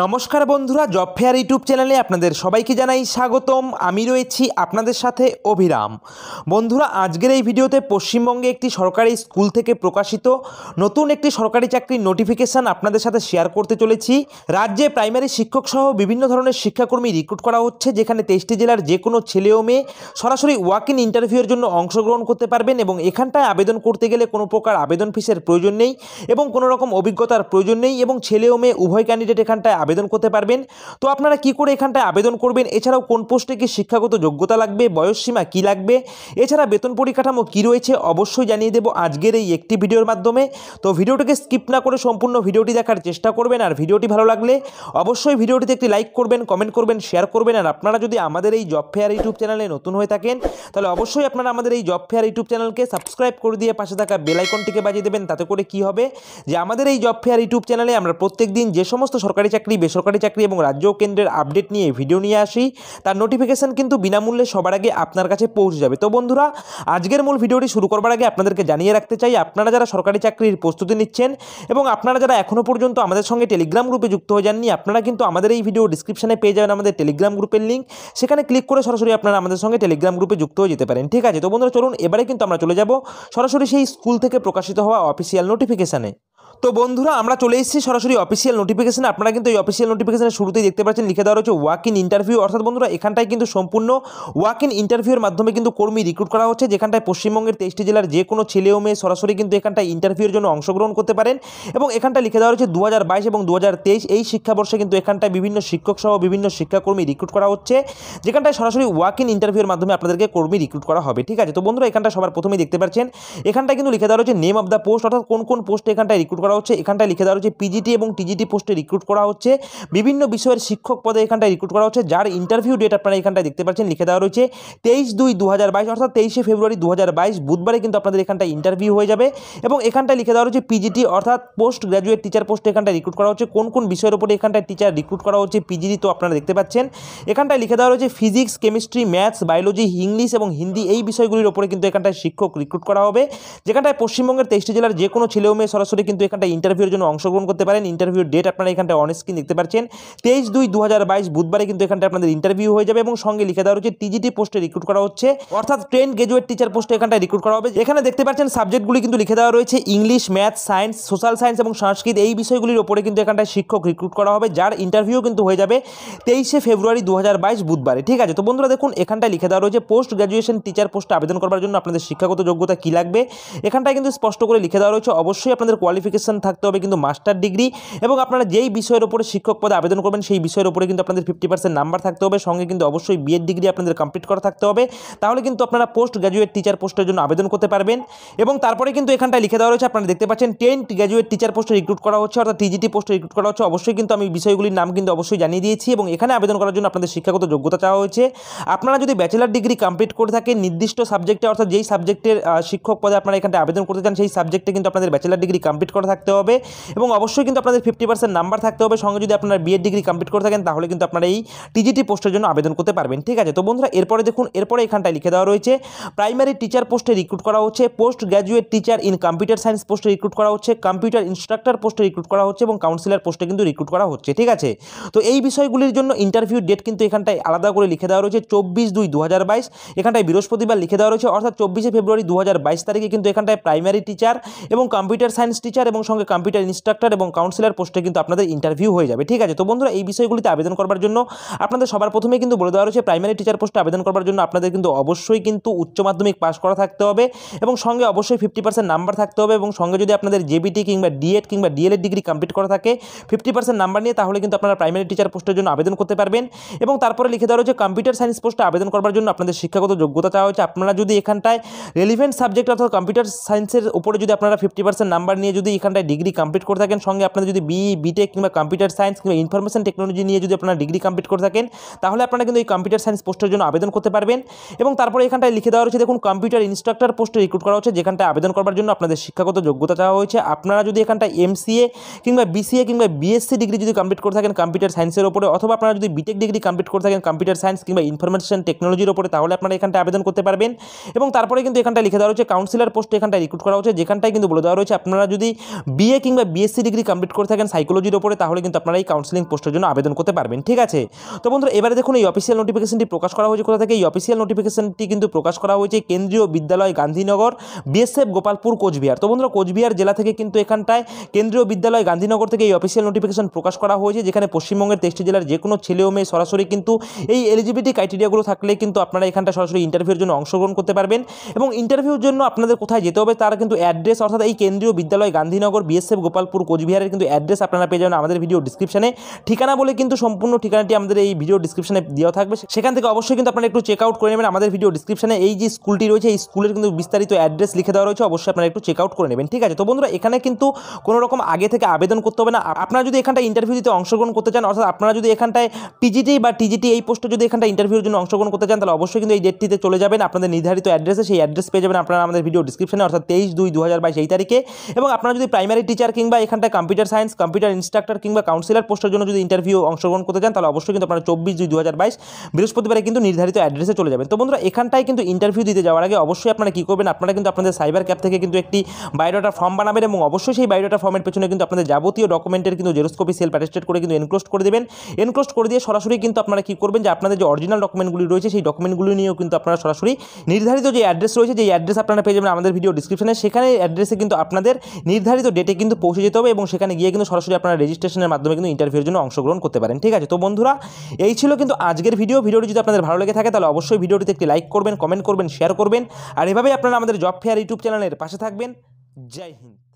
নমস্কার বন্ধুরা job fair YouTube চ্যানেলে আপনাদের সবাইকে জানাই স্বাগতম আমি রয়েছি আপনাদের সাথে অভিরাম বন্ধুরা আজকের এই ভিডিওতে পশ্চিমবঙ্গে একটি সরকারি স্কুল থেকে প্রকাশিত নতুন একটি সরকারি চাকরির নোটিফিকেশান আপনাদের সাথে শেয়ার করতে চলেছি রাজ্যে প্রাইমারি শিক্ষক সহ বিভিন্ন ধরনের শিক্ষাকর্মী রিক্রুট করা হচ্ছে যেখানে তেইশটি জেলার যে কোনো ছেলে ও মেয়ে সরাসরি ওয়াক ইন ইন্টারভিউয়ের জন্য অংশগ্রহণ করতে পারবেন এবং এখানটায় আবেদন করতে গেলে কোনো প্রকার আবেদন ফিসের প্রয়োজন নেই এবং কোনো রকম অভিজ্ঞতার প্রয়োজন নেই এবং ছেলে ও মেয়ে উভয় ক্যান্ডিডেট এখানটা এখানটায় আবেদন করতে পারবেন তো আপনারা কি করে এখানটায় আবেদন করবেন এছাড়াও কোন পোস্টে কি শিক্ষাগত যোগ্যতা লাগবে বয়সসীমা কি লাগবে এছাড়া বেতন পরিকাঠামো কি রয়েছে অবশ্যই জানিয়ে দেব আজকের এই একটি ভিডিওর মাধ্যমে তো ভিডিওটিকে স্কিপ না করে সম্পূর্ণ ভিডিওটি দেখার চেষ্টা করবেন আর ভিডিওটি ভালো লাগলে অবশ্যই ভিডিওটিতে একটি লাইক করবেন কমেন্ট করবেন শেয়ার করবেন আর আপনারা যদি আমাদের এই জব ফেয়ার ইউটিউব চ্যানেলে নতুন হয়ে থাকেন তাহলে অবশ্যই আপনারা আমাদের এই জব ফেয়ার ইউটিউব চ্যানেলকে সাবস্ক্রাইব করে দিয়ে পাশে থাকা বেলাইকনটিকে বাজিয়ে দেবেন তাতে করে কি হবে যে আমাদের এই জব ফেয়ার ইউটিউব চ্যানেলে আমরা প্রত্যেক দিন যে সমস্ত সরকারি চাকরি বেসরকারি চাকরি এবং রাজ্য কেন্দ্রের আপডেট নিয়ে ভিডিও নিয়ে আসি তার নোটিফিকেশান কিন্তু বিনামূল্যে সবার আগে আপনার কাছে পৌঁছে যাবে তো বন্ধুরা আজকের মূল ভিডিওটি শুরু করবার আগে আপনাদেরকে জানিয়ে রাখতে চাই আপনারা যারা সরকারি চাকরির প্রস্তুতি নিচ্ছেন এবং আপনারা যারা এখনও পর্যন্ত আমাদের সঙ্গে টেলিগ্রাম গ্রুপে যুক্ত হয়ে যাননি আপনারা কিন্তু আমাদের এই ভিডিও ডিসক্রিপশানে পেয়ে যাবেন আমাদের টেলিগ্রাম গ্রুপের লিঙ্ক সেখানে ক্লিক করে সরাসরি আপনারা আমাদের সঙ্গে টেলিগ্রাম গ্রুপে যুক্ত হয়ে যেতে পারেন ঠিক আছে তো বন্ধুরা চলুন এবারে কিন্তু আমরা চলে যাব সরাসরি সেই স্কুল থেকে প্রকাশিত হওয়া অফিসিয়াল নোটিফিকেশানে তো বন্ধুরা আমরা চলে এসেছি সরাসরি অফিসিয়াল নোটিফিকেশন আপনারা কিন্তু এই অফিসিয়াল নোটিফিকেশনের শুরুতেই দেখতে পাচ্ছেন লিখে দেওয়া হচ্ছে ওয়াক ইন ইন্টারভিউ অর্থাৎ বন্ধুরা এখানটায় কিন্তু সম্পূর্ণ ওয়াক ইন ইন্টারভিউর মাধ্যমে কিন্তু কর্মী রিক্রুট করা হচ্ছে যেখানটায় পশ্চিমবঙ্গের তেইশটি জেলার যে কোনো ছেলে ও মেয়ে সরাসরি কিন্তু এখানটায় ইন্টারভিউর জন্য অংশগ্রহণ করতে পারেন এবং এখানটা লিখে দেওয়া হচ্ছে দু এবং দু এই শিক্ষাবর্ষে কিন্তু এখানটায় বিভিন্ন শিক্ষক সহ বিভিন্ন শিক্ষাকর্মী রিক্রুট করা হচ্ছে যেখানটায় সরাসরি ওয়াক ইন ইন্টারভিউর মাধ্যমে আপনাদেরকে কর্মী রিক্রুট করা হবে ঠিক আছে তো বন্ধুরা এখানটা সবার প্রথমেই দেখতে পাচ্ছেন এখানটায় কিন্তু লিখে দেওয়া হচ্ছে নেম অফ দ্য পোস্ট অর্থাৎ কোন কোন পোস্টে এখানটায় রিক্রুট করা হচ্ছে এখানটায় লিখে দেওয়া হচ্ছে পিজিটি এবং টিজিটি পোস্টে রিক্রুট করা হচ্ছে বিভিন্ন বিষয়ের শিক্ষক পদে এখানটায় রিক্রুট করা হচ্ছে যার ইন্টারভিউ ডেট আপনারা এখানটায় দেখতে পাচ্ছেন লিখে দেওয়া রয়েছে তেইশ দুই দু অর্থাৎ তেইশে ফেব্রুয়ারি দু বুধবারে কিন্তু আপনাদের এখানটায় ইন্টারভিউ হয়ে যাবে এবং এখানটায় লিখে দেওয়া রয়েছে পিজিটি অর্থাৎ পোস্ট গ্র্যাজুয়েট টিচার পোস্টে এখানটায় রিক্রুট করা হচ্ছে কোন কোন বিষয়ের উপরে এখানটায় টিচার রিক্রুট করা হচ্ছে পিজিটি তো আপনারা দেখতে পাচ্ছেন এখানটায় লিখে দেওয়া রয়েছে physics chemistry maths biology English এবং হিন্দি এই বিষয়গুলির উপরে কিন্তু এখানটায় শিক্ষক রিক্রুট করা হবে যেখানটায় পশ্চিমবঙ্গের তেইশটি জেলার যে কোনো ছেলে মেয়ে সরাসরি কিন্তু এখানে একটা ইন্টারভিউর জন্য অংশগ্রহণ করতে পারেন ইন্টারভিউ ডেট আপনারা এখানটা অন স্ক্রিন দেখতে পাচ্ছেন তেইশ দুই দু বুধবারে কিন্তু এখানটা আপনাদের ইন্টারভিউ হয়ে যাবে এবং সঙ্গে লিখে দেওয়া হচ্ছে টিজিটি পোস্টে রিক্রুট করা হচ্ছে অর্থাৎ ট্রেন গ্রাজুয়েট টিচার পোস্টে এখানটায় রিক্রুট করা হবে এখানে দেখতে পাচ্ছেন সাবজেক্টগুলি কিন্তু লিখে দেওয়া রয়েছে English math science social science এবং সংস্কৃত এই বিষয়গুলির ওপরে কিন্তু এখানটা শিক্ষক রিক্রুট করা হবে যার ইন্টারভিউ কিন্তু হয়ে যাবে তেইশে ফেব্রুয়ারি দু বুধবারে ঠিক আছে তো বন্ধুরা দেখুন এখানটায় লিখে দেওয়া রয়েছে পোস্ট গ্রাজুয়েশন টিচার পোস্টে আবেদন করার জন্য আপনাদের শিক্ষাগত যোগ্যতা কী লাগবে এখানটায় কিন্তু স্পষ্ট করে লিখে দেওয়া রয়েছে অবশ্যই আপনাদের কোয়ালিফিকেশন গ্র্যাজুয়েশন থাকতে হবে কিন্তু মাস্টার ডিগ্রি এবং আপনারা যেই বিষয়ের উপরে শিক্ষক পদে আবেদন করবেন সেই বিষয়ের উপরে কিন্তু আপনাদের ফিফটি পার্সেন্ট নাম্বার থাকতে হবে সঙ্গে কিন্তু অবশ্যই বিএড ডিগ্রি আপনাদের কমপ্লিট করা থাকতে হবে তাহলে কিন্তু আপনারা পোস্ট গ্রাজুয়েট টিচার পোস্টের জন্য আবেদন করতে পারবেন এবং তারপরে কিন্তু এখানটা লিখে দেওয়া রয়েছে আপনারা দেখতে পাচ্ছেন টেন্ট গ্র্যাজুয়েট টিচার পোস্টে রিক্রুট করা হচ্ছে অর্থাৎ টিজিটি পোস্টে রিক্রুট করা হচ্ছে অবশ্যই কিন্তু আমি বিষয়গুলির নাম কিন্তু অবশ্যই জানিয়ে দিয়েছি এবং এখানে আবেদন করার জন্য আপনাদের শিক্ষাগত যোগ্যতা চাওয়া হয়েছে আপনারা যদি ব্যাচেলার ডিগ্রি কমপ্লিট করে থাকেন নির্দিষ্ট সাবজেক্টে অর্থাৎ যেই সাবজেক্টের শিক্ষক পদে আপনারা এখানটায় আবেদন করতে চান সেই সাবজেক্টে কিন্তু আপনাদের ব্যাচেলার ডিগ্রি কমপ্লিট করে থাকে থাকতে হবে এবং অবশ্যই কিন্তু আপনাদের ফিফটি পার্সেন্ট নাম্বার থাকতে হবে সঙ্গে যদি আপনারা বিএড ডিগ্রি কমপ্লিট করে থাকেন তাহলে কিন্তু আপনারা এই টিজিটি পোস্টের জন্য আবেদন করতে পারবেন ঠিক আছে তো বন্ধুরা এরপরে দেখুন এরপরে এখানটায় লিখে দেওয়া রয়েছে প্রাইমারি টিচার পোস্টে রিক্রুট করা হচ্ছে post graduate teacher in computer science পোস্টে রিক্রুট করা হচ্ছে কম্পিউটার ইনস্ট্রাক্টর পোস্টে রিক্রুট করা হচ্ছে এবং কাউন্সিলর পোস্টে কিন্তু রিক্রুট করা হচ্ছে ঠিক আছে তো এই বিষয়গুলির জন্য ইন্টারভিউ ডেট কিন্তু এখানটায় আলাদা করে লিখে দেওয়া রয়েছে চব্বিশ দুই দু হাজার বাইশ এখানটায় বৃহস্পতিবার লিখে দেওয়া রয়েছে অর্থাৎ চব্বিশে ফেব্রুয়ারি দু হাজার বাইশ তারিখে কিন্তু এখানটায় প্রাইমারি টিচার এবং কম্পিউটার সায়েন্স টিচার এবং সঙ্গে কম্পিউটার ইনস্ট্রাক্টর এবং কাউন্সিলর পোস্টে কিন্তু আপনাদের ইন্টারভিউ হয়ে যাবে ঠিক আছে তো বন্ধুরা এই বিষয়গুলিতে আবেদন করার জন্য আপনাদের সবার প্রথমে কিন্তু বলে দেওয়া রয়েছে প্রাইমারি টিচার পোস্টে আবেদন করার জন্য আপনাদের কিন্তু অবশ্যই কিন্তু উচ্চ মাধ্যমিক পাস করা থাকতে হবে এবং সঙ্গে অবশ্যই ফিফটি পার্সেন্ট নাম্বার থাকতে হবে এবং সঙ্গে যদি আপনাদের জেবিটি কিংবা ডিএড কিংবা ডিএলএড ডিগ্রি কমপ্লিট করা থাকে ফিফটি পার্সেন্ট নাম্বার নিয়ে তাহলে কিন্তু আপনারা প্রাইমারি টিচার পোস্টের জন্য আবেদন করতে পারবেন এবং তারপরে লিখে দেওয়া রয়েছে কম্পিউটার সায়েন্স পোস্টে আবেদন করার জন্য আপনাদের শিক্ষাগত যোগ্যতা চাওয়া হয়েছে আপনারা যদি এখানটায় রেলিভেন্ট সাবজেক্ট অর্থাৎ কম্পিউটার সায়েন্সের উপরে যদি আপনারা ফিফটি পার্সেন্ট নাম্বার নিয়ে যদি এখানে এখানটায় ডিগ্রি কমপ্লিট করে থাকেন সঙ্গে আপনাদের যদি বি বিটেক কিংবা কম্পিউটার সায়েন্স কিংবা ইনফরমেশন টেকনোলজি নিয়ে যদি আপনারা ডিগ্রি কমপ্লিট করে থাকেন তাহলে আপনারা কিন্তু এই কম্পিউটার সায়েন্স পোস্টের জন্য আবেদন করতে পারবেন এবং তারপরে এখানটায় লিখে দেওয়া রয়েছে দেখুন কম্পিউটার ইনস্ট্রাক্টর পোস্টে রিক্রুট করা হচ্ছে যেখানটায় আবেদন করার জন্য আপনাদের শিক্ষাগত যোগ্যতা চাওয়া হয়েছে আপনারা যদি এখানটায় এমসিএ কিংবা বিসিএ কিংবা বিএসসি ডিগ্রি যদি কমপ্লিট করে থাকেন কম্পিউটার সায়েন্সের ওপরে অথবা আপনারা যদি বিটেক ডিগ্রি কমপ্লিট করে থাকেন কম্পিউটার সায়েন্স কিংবা ইনফরমেশন টেকনোলজির ওপরে তাহলে আপনারা এখানটা আবেদন করতে পারবেন এবং তারপরে কিন্তু এখানটা লিখে দেওয়া হচ্ছে কাউন্সিলর পোস্টে এখানটায় রিক্রুট করা হচ্ছে যেখানটায় কিন্তু বলে দেওয়া হয়েছে আপনারা যদি বিএ কিংবা বিএসসি ডিগ্রি কমপ্লিট করে থাকেন সাইকোলজির ওপরে তাহলে কিন্তু আপনারা এই কাউন্সিলিং পোস্টের জন্য আবেদন করতে পারবেন ঠিক আছে তো বন্ধুরা এবারে দেখুন এই অফিসিয়াল নোটিফিকেশনটি প্রকাশ করা হয়েছে কোথা থেকে এই অফিসিয়াল নোটিফিকেশনটি কিন্তু প্রকাশ করা হয়েছে কেন্দ্রীয় বিদ্যালয় গান্ধীনগর বিএসএফ গোপালপুর কোচবিহার তো বন্ধুরা কোচবিহার জেলা থেকে কিন্তু এখানটায় কেন্দ্রীয় বিদ্যালয় গান্ধীনগর থেকে এই অফিসিয়াল নোটিফিকেশন প্রকাশ করা হয়েছে যেখানে পশ্চিমবঙ্গের তেইশটি জেলার যে কোনো ছেলে ও মেয়ে সরাসরি কিন্তু এই এলিজিবিলিটি ক্রাইটেরিয়াগুলো থাকলে কিন্তু আপনারা এখানটা সরাসরি ইন্টারভিউর জন্য অংশগ্রহণ করতে পারবেন এবং ইন্টারভিউর জন্য আপনাদের কোথায় যেতে হবে তারা কিন্তু অ্যাড্রেস অর্থাৎ এই কেন্দ্রীয় বিদ্যালয় গান্ধীনগর শ্রীনগর বিএসএফ গোপালপুর কোচবিহারের কিন্তু অ্যাড্রেস আপনারা পেয়ে যাবেন আমাদের ভিডিও ডিসক্রিপশানে ঠিকানা বলে কিন্তু সম্পূর্ণ ঠিকানাটি আমাদের এই ভিডিও ডিসক্রিপশনে দেওয়া থাকবে সেখান থেকে অবশ্যই কিন্তু আপনারা একটু চেক আউট করে নেবেন আমাদের ভিডিও ডিসক্রিপশনে এই যে স্কুলটি রয়েছে এই স্কুলের কিন্তু বিস্তারিত অ্যাড্রেস লিখে দেওয়া রয়েছে অবশ্যই আপনারা একটু চেক আউট করে নেবেন ঠিক আছে তো বন্ধুরা এখানে কিন্তু কোনো রকম আগে থেকে আবেদন করতে হবে না আপনারা যদি এখানটা ইন্টারভিউ দিতে অংশগ্রহণ করতে চান অর্থাৎ আপনারা যদি এখানটায় পিজিটি বা টিজিটি এই পোস্টে যদি এখানটা ইন্টারভিউর জন্য অংশগ্রহণ করতে চান তাহলে অবশ্যই কিন্তু এই ডেটটিতে চলে যাবেন আপনাদের নির্ধারিত অ্যাড্রেসে সেই অ্যাড্রেস পেয়ে যাবেন আপনারা আমাদের ভিডিও ডিসক্রিপশনে অর্থাৎ তেইশ দুই দু হাজার বাইশ এই তারিখে এবং আপনারা যদি প্রাইমারি টিচার কিংবা এখানটায় কম্পিউটার সায়েন্স কম্পিউটার ইনস্ট্রাক্টর কিংবা কাউন্সিলর পোস্টের জন্য যদি ইন্টারভিউ অংশগ্রহণ করতে চান তাহলে অবশ্যই কিন্তু আপনারা চব্বিশ দুই দু বৃহস্পতিবারে কিন্তু নির্ধারিত অ্যাড্রেসে চলে যাবেন তো বন্ধুরা এখানটায় কিন্তু ইন্টারভিউ দিতে যাওয়ার আগে অবশ্যই আপনারা কী করবেন আপনারা কিন্তু আপনাদের সাইবার ক্যাব থেকে কিন্তু একটি বায়োডাটা ফর্ম বানাবেন এবং অবশ্যই সেই বায়োডাটা ফর্মের পেছনে কিন্তু আপনাদের যাবতীয় ডকুমেন্টের কিন্তু জেরোস্কোপি সেলফ অ্যাটেস্টেড করে কিন্তু এনক্লোজ করে দেবেন এনক্লোজ করে দিয়ে সরাসরি কিন্তু আপনারা কী করবেন যে আপনাদের যে অরিজিনাল ডকুমেন্টগুলি রয়েছে সেই ডকুমেন্টগুলি নিয়েও কিন্তু আপনারা সরাসরি নির্ধারিত যে অ্যাড্রেস রয়েছে যে অ্যাড্রেস আপনারা পেয়ে যাবেন আমাদের ভিডিও ডিসক্রিপশনে সেখানে অ্যাড্রেসে কিন্তু আপনাদের নির্ধারিত ডেটে কিন্তু পৌঁছে যেতে হবে এবং সেখানে গিয়ে কিন্তু সরাসরি আপনারা রেজিস্ট্রেশনের মাধ্যমে কিন্তু ইন্টারভিউর জন্য অংশগ্রহণ করতে পারেন ঠিক আছে তো বন্ধুরা এই ছিল কিন্তু আজকের ভিডিও ভিডিওটি যদি আপনাদের ভালো লেগে থাকে তাহলে অবশ্যই ভিডিওটিতে একটি লাইক করবেন কমেন্ট করবেন শেয়ার করবেন আর এভাবেই আপনারা আমাদের জব ফেয়ার ইউটিউব চ্যানেলের পাশে থাকবেন জয় হিন্দ